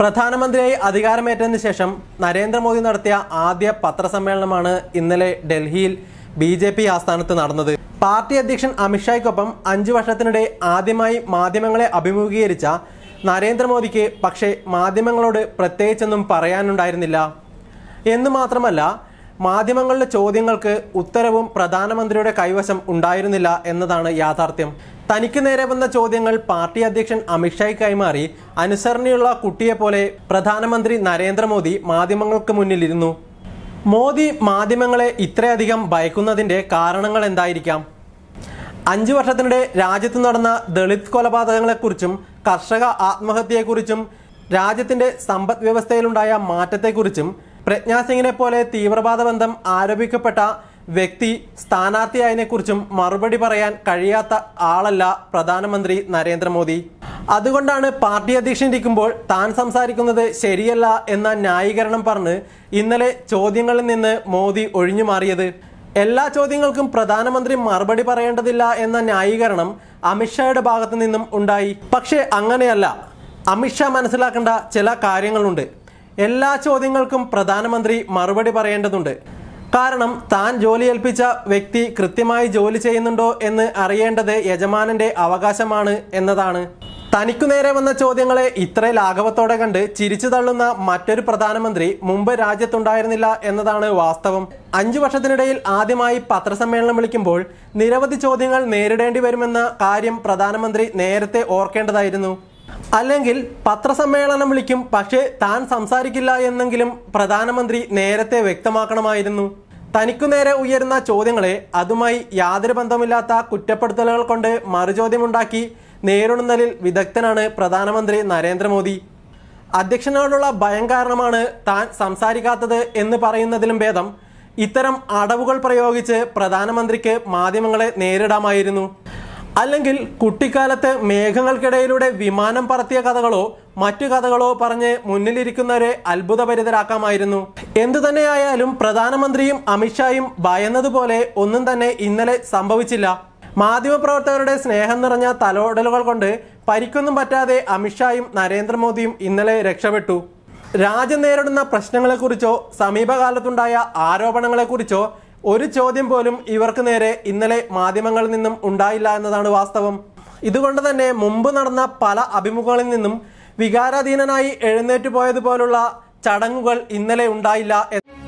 പ്രധാനമന്ത്രിയായി അധികാരമേറ്റതിന് ശേഷം നരേന്ദ്രമോദി നടത്തിയ ആദ്യ പത്രസമ്മേളനമാണ് ഇന്നലെ ഡൽഹിയിൽ ബി ജെ പി ആസ്ഥാനത്ത് നടന്നത് പാർട്ടി അധ്യക്ഷൻ അമിത്ഷായ്ക്കൊപ്പം അഞ്ചു വർഷത്തിനിടെ ആദ്യമായി മാധ്യമങ്ങളെ അഭിമുഖീകരിച്ച നരേന്ദ്രമോദിക്ക് പക്ഷേ മാധ്യമങ്ങളോട് പ്രത്യേകിച്ചൊന്നും പറയാനുണ്ടായിരുന്നില്ല എന്നു മാത്രമല്ല മാധ്യമങ്ങളുടെ ചോദ്യങ്ങൾക്ക് ഉത്തരവും പ്രധാനമന്ത്രിയുടെ കൈവശം ഉണ്ടായിരുന്നില്ല എന്നതാണ് യാഥാർത്ഥ്യം തനിക്ക് നേരെ വന്ന ചോദ്യങ്ങൾ പാർട്ടി അധ്യക്ഷൻ അമിത്ഷായി കൈമാറി കുട്ടിയെ കുട്ടിയെപ്പോലെ പ്രധാനമന്ത്രി നരേന്ദ്രമോദി മാധ്യമങ്ങൾക്ക് മുന്നിലിരുന്നു മോദി മാധ്യമങ്ങളെ ഇത്രയധികം ഭയക്കുന്നതിൻ്റെ കാരണങ്ങൾ എന്തായിരിക്കാം അഞ്ച് വർഷത്തിനിടെ രാജ്യത്ത് നടന്ന ദളിത് കൊലപാതകങ്ങളെക്കുറിച്ചും കർഷക ആത്മഹത്യയെക്കുറിച്ചും രാജ്യത്തിൻ്റെ സമ്പദ് വ്യവസ്ഥയിലുണ്ടായ മാറ്റത്തെക്കുറിച്ചും പ്രജ്ഞാസിംഗിനെ പോലെ തീവ്രവാദ ബന്ധം ആരോപിക്കപ്പെട്ട വ്യക്തി സ്ഥാനാർത്ഥിയായതിനെക്കുറിച്ചും മറുപടി പറയാൻ കഴിയാത്ത ആളല്ല പ്രധാനമന്ത്രി നരേന്ദ്രമോദി അതുകൊണ്ടാണ് പാർട്ടി അധ്യക്ഷനിരിക്കുമ്പോൾ താൻ സംസാരിക്കുന്നത് ശരിയല്ല എന്ന ന്യായീകരണം പറഞ്ഞ് ഇന്നലെ ചോദ്യങ്ങളിൽ നിന്ന് മോദി ഒഴിഞ്ഞു മാറിയത് എല്ലാ ചോദ്യങ്ങൾക്കും പ്രധാനമന്ത്രി മറുപടി പറയേണ്ടതില്ല എന്ന ന്യായീകരണം അമിത്ഷായുടെ ഭാഗത്തു നിന്നും ഉണ്ടായി പക്ഷേ അങ്ങനെയല്ല അമിത്ഷാ മനസ്സിലാക്കേണ്ട ചില കാര്യങ്ങളുണ്ട് എല്ലാ ചോദ്യങ്ങൾക്കും പ്രധാനമന്ത്രി മറുപടി പറയേണ്ടതുണ്ട് കാരണം താൻ ജോലി ഏൽപ്പിച്ച വ്യക്തി കൃത്യമായി ജോലി ചെയ്യുന്നുണ്ടോ എന്ന് അറിയേണ്ടത് യജമാനന്റെ അവകാശമാണ് എന്നതാണ് തനിക്കു നേരെ വന്ന ചോദ്യങ്ങളെ ഇത്ര ലാഘവത്തോടെ കണ്ട് ചിരിച്ചു തള്ളുന്ന മറ്റൊരു പ്രധാനമന്ത്രി മുമ്പ് രാജ്യത്തുണ്ടായിരുന്നില്ല എന്നതാണ് വാസ്തവം അഞ്ചു വർഷത്തിനിടയിൽ ആദ്യമായി പത്രസമ്മേളനം വിളിക്കുമ്പോൾ നിരവധി ചോദ്യങ്ങൾ നേരിടേണ്ടി വരുമെന്ന കാര്യം പ്രധാനമന്ത്രി നേരത്തെ ഓർക്കേണ്ടതായിരുന്നു അല്ലെങ്കിൽ പത്രസമ്മേളനം വിളിക്കും പക്ഷേ താൻ സംസാരിക്കില്ല എന്നെങ്കിലും പ്രധാനമന്ത്രി നേരത്തെ വ്യക്തമാക്കണമായിരുന്നു തനിക്കു നേരെ ഉയരുന്ന ചോദ്യങ്ങളെ അതുമായി യാതൊരു ബന്ധമില്ലാത്ത കുറ്റപ്പെടുത്തലുകൾ കൊണ്ട് മറുചോദ്യമുണ്ടാക്കി നേരിടുന്നതിൽ വിദഗ്ധനാണ് പ്രധാനമന്ത്രി നരേന്ദ്രമോദി അധ്യക്ഷനോടുള്ള ഭയം കാരണമാണ് താൻ സംസാരിക്കാത്തത് എന്ന് പറയുന്നതിലും ഭേദം ഇത്തരം അടവുകൾ പ്രയോഗിച്ച് പ്രധാനമന്ത്രിക്ക് മാധ്യമങ്ങളെ നേരിടാമായിരുന്നു അല്ലെങ്കിൽ കുട്ടിക്കാലത്ത് മേഘങ്ങൾക്കിടയിലൂടെ വിമാനം പറത്തിയ കഥകളോ മറ്റു കഥകളോ പറഞ്ഞ് മുന്നിലിരിക്കുന്നവരെ അത്ഭുതപരിതരാക്കാമായിരുന്നു എന്തു തന്നെയായാലും പ്രധാനമന്ത്രിയും അമിത്ഷായും ഭയന്നതുപോലെ ഒന്നും തന്നെ ഇന്നലെ സംഭവിച്ചില്ല മാധ്യമപ്രവർത്തകരുടെ സ്നേഹം നിറഞ്ഞ തലോടലുകൾ കൊണ്ട് പരിക്കൊന്നും പറ്റാതെ അമിത്ഷായും നരേന്ദ്രമോദിയും ഇന്നലെ രക്ഷപ്പെട്ടു രാജ്യം നേരിടുന്ന പ്രശ്നങ്ങളെക്കുറിച്ചോ സമീപകാലത്തുണ്ടായ ആരോപണങ്ങളെക്കുറിച്ചോ ഒരു ചോദ്യം പോലും ഇവർക്ക് നേരെ ഇന്നലെ മാധ്യമങ്ങളിൽ നിന്നും ഉണ്ടായില്ല എന്നതാണ് വാസ്തവം ഇതുകൊണ്ട് തന്നെ മുമ്പ് നടന്ന പല അഭിമുഖങ്ങളിൽ നിന്നും വികാരാധീനനായി എഴുന്നേറ്റ് പോയതുപോലുള്ള ചടങ്ങുകൾ ഇന്നലെ ഉണ്ടായില്ല